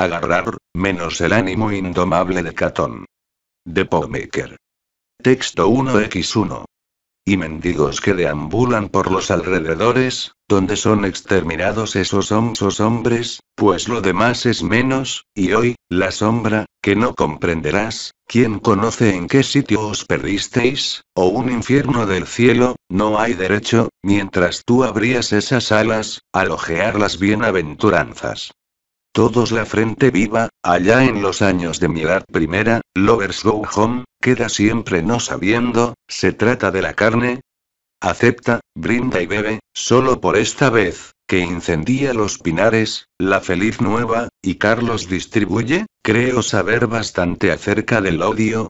agarrar, menos el ánimo indomable de Catón. De Maker. Texto 1x1. Y mendigos que deambulan por los alrededores, donde son exterminados esos homsos hombres, pues lo demás es menos, y hoy, la sombra, que no comprenderás, ¿quién conoce en qué sitio os perdisteis, o un infierno del cielo, no hay derecho, mientras tú abrías esas alas, alojear las bienaventuranzas. Todos la frente viva, allá en los años de mi edad primera, lovers go home, queda siempre no sabiendo, se trata de la carne. Acepta, brinda y bebe, solo por esta vez, que incendia los pinares, la feliz nueva, y Carlos distribuye, creo saber bastante acerca del odio.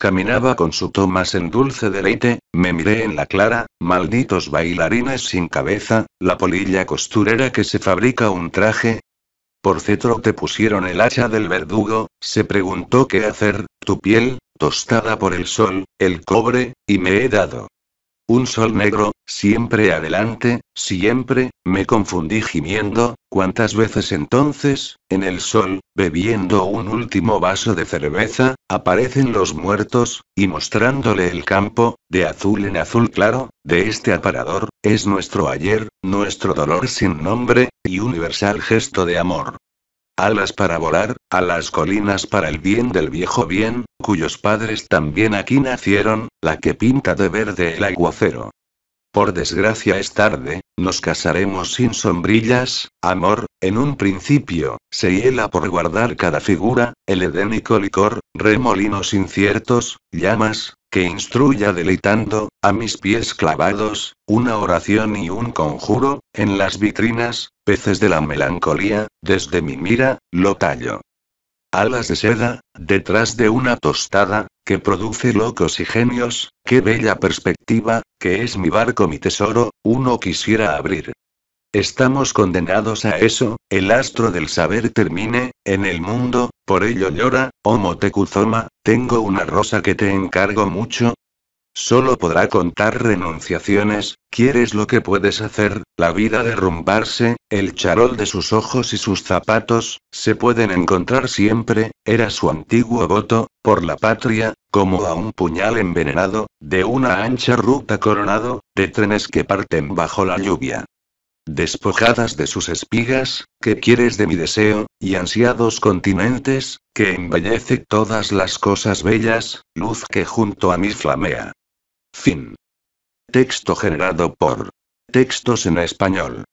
Caminaba con su Tomás en dulce deleite, me miré en la clara, malditos bailarines sin cabeza, la polilla costurera que se fabrica un traje, por cetro te pusieron el hacha del verdugo, se preguntó qué hacer, tu piel, tostada por el sol, el cobre, y me he dado. Un sol negro, siempre adelante, siempre, me confundí gimiendo, cuántas veces entonces, en el sol, bebiendo un último vaso de cerveza, aparecen los muertos, y mostrándole el campo, de azul en azul claro, de este aparador, es nuestro ayer, nuestro dolor sin nombre, y universal gesto de amor. Alas para volar, a las colinas para el bien del viejo bien, cuyos padres también aquí nacieron, la que pinta de verde el aguacero. Por desgracia es tarde, nos casaremos sin sombrillas, amor, en un principio, se hiela por guardar cada figura, el edénico licor, remolinos inciertos, llamas, que instruya deleitando, a mis pies clavados, una oración y un conjuro, en las vitrinas, peces de la melancolía, desde mi mira, lo tallo. Alas de seda, detrás de una tostada, que produce locos y genios, qué bella perspectiva, que es mi barco mi tesoro, uno quisiera abrir. Estamos condenados a eso, el astro del saber termine, en el mundo, por ello llora, oh Motecuzoma, tengo una rosa que te encargo mucho. Solo podrá contar renunciaciones, quieres lo que puedes hacer, la vida derrumbarse, el charol de sus ojos y sus zapatos, se pueden encontrar siempre, era su antiguo voto, por la patria, como a un puñal envenenado, de una ancha ruta coronado, de trenes que parten bajo la lluvia despojadas de sus espigas, que quieres de mi deseo, y ansiados continentes, que embellece todas las cosas bellas, luz que junto a mí flamea? Fin. Texto generado por Textos en español.